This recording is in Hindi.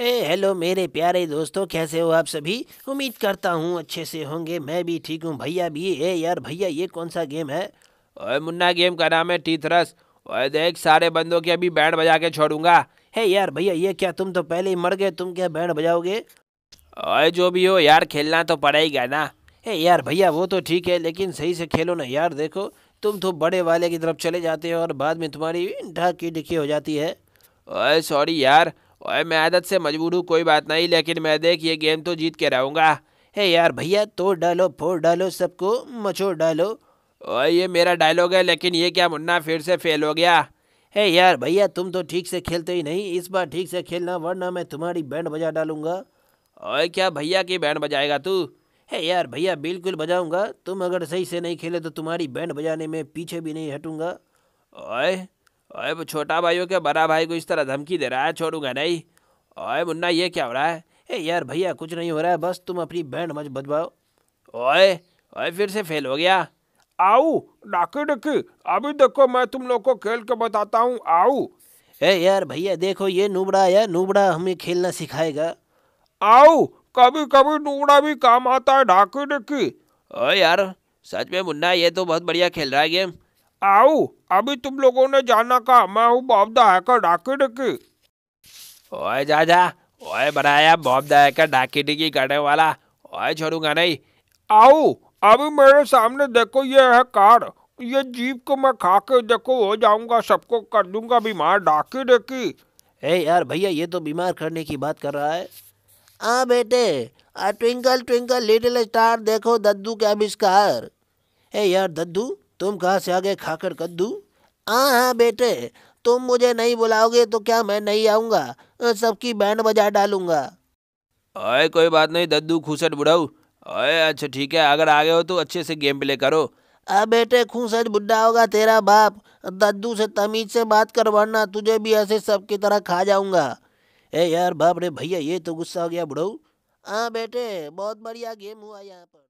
ए हेलो मेरे प्यारे दोस्तों कैसे हो आप सभी उम्मीद करता हूँ अच्छे से होंगे मैं भी ठीक हूँ भैया भी ए यार भैया ये कौन सा गेम है ओए मुन्ना गेम का नाम है टीथरस ओए देख सारे बंदों के अभी बैंड बजा के छोड़ूंगा हे यार भैया ये क्या तुम तो पहले ही मर गए तुम क्या बैंड बजाओगे ओए जो भी हो यार खेलना तो पड़ेगा ना हे यार भैया वो तो ठीक है लेकिन सही से खेलो ना यार देखो तुम तो बड़े वाले की तरफ चले जाते हो और बाद में तुम्हारी ढाकी ढिकी हो जाती है ओए सॉरी यार ओए मैं आदत से मजबूर हूँ कोई बात नहीं लेकिन मैं देख ये गेम तो जीत के रहूँगा हे यार भैया तोड़ डालो फोड़ डालो सबको मचो डालो ओए ये मेरा डायलॉग है लेकिन ये क्या मुन्ना फिर से फेल हो गया हे यार भैया तुम तो ठीक से खेलते ही नहीं इस बार ठीक से खेलना वरना मैं तुम्हारी बैंड बजा डालूंगा ओए क्या भैया की बैंड बजाएगा तू है यार भैया बिल्कुल बजाऊंगा तुम अगर सही से नहीं खेले तो तुम्हारी बैंड बजाने में पीछे भी नहीं हटूंगा ओए अरे वो छोटा भाई हो क्या बड़ा भाई को इस तरह धमकी दे रहा है छोड़ूंगा नहीं अरे मुन्ना ये क्या हो रहा है ए यार भैया कुछ नहीं हो रहा है बस तुम अपनी बैंड मच बदवाओ ओए ओए फिर से फेल हो गया आओ डाके डके अभी देखो मैं तुम लोग को खेल के बताता हूँ आओ ए यार भैया देखो ये नूबड़ा यार नूबड़ा हमें खेलना सिखाएगा आओ कभी कभी नूबड़ा भी काम आता है डाके डके ओए यार सच में मुन्ना ये तो बहुत बढ़िया खेल रहा है गेम आओ अभी तुम लोगों ने जाना का मैं हूँ बॉब द हैकर डाकी डिकी ओए जाजा ओए बनाया बॉब द हैकर डाकी डिकी करने वाला ओए छोड़ूंगा नहीं आओ अभी मेरे सामने देखो ये है कार ये जीप को मैं खा के देखो हो जाऊंगा सबको कर दूंगा बीमार डाकी डिकी ए यार भैया ये तो बीमार करने की बात कर रहा है हाँ बेटे ट्विंकल ट्विंकल लिटिल स्टार देखो दद्दू के आविष्कार ए यार दद्दू तुम कहाँ से आगे खाकर कद्दू हाँ हाँ बेटे तुम मुझे नहीं बुलाओगे तो क्या मैं नहीं आऊँगा सबकी बैंड बजा डालूंगा अरे कोई बात नहीं दद्दू खूसट बुढ़ाऊ अरे अच्छा ठीक है अगर आगे हो तो अच्छे से गेम प्ले करो अब बेटे खूसट बुढ़ा होगा तेरा बाप दद्दू से तमीज से बात कर वरना तुझे भी ऐसे सबकी तरह खा जाऊंगा ए यार बाप रे भैया ये तो गुस्सा हो गया बुढ़ऊ हाँ बेटे बहुत बढ़िया गेम हुआ यहाँ पर